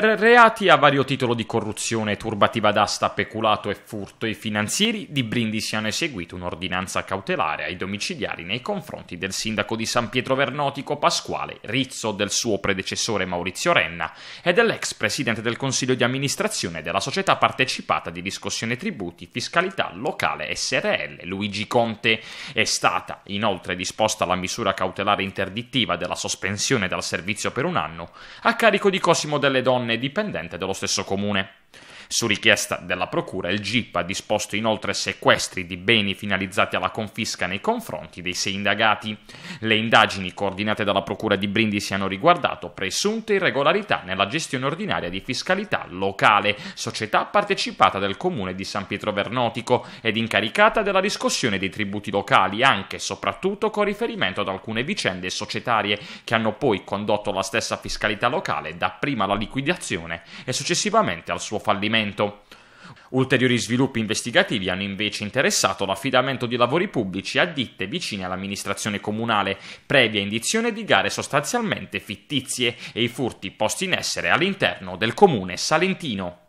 per reati a vario titolo di corruzione, turbativa d'asta, peculato e furto ai finanzieri, di Brindisi hanno eseguito un'ordinanza cautelare ai domiciliari nei confronti del sindaco di San Pietro Vernotico Pasquale Rizzo, del suo predecessore Maurizio Renna e dell'ex presidente del consiglio di amministrazione della società partecipata di riscossione tributi fiscalità locale SRL Luigi Conte. È stata inoltre disposta la misura cautelare interdittiva della sospensione dal servizio per un anno a carico di Cosimo delle Donne donne dipendente dello stesso comune. Su richiesta della Procura, il GIP ha disposto inoltre sequestri di beni finalizzati alla confisca nei confronti dei sei indagati. Le indagini coordinate dalla Procura di Brindisi hanno riguardato presunte irregolarità nella gestione ordinaria di fiscalità locale, società partecipata del comune di San Pietro Vernotico ed incaricata della riscossione dei tributi locali, anche e soprattutto con riferimento ad alcune vicende societarie che hanno poi condotto la stessa fiscalità locale dapprima alla liquidazione e successivamente al suo fallimento. Ulteriori sviluppi investigativi hanno invece interessato l'affidamento di lavori pubblici a ditte vicine all'amministrazione comunale, previa indizione di gare sostanzialmente fittizie e i furti posti in essere all'interno del comune salentino.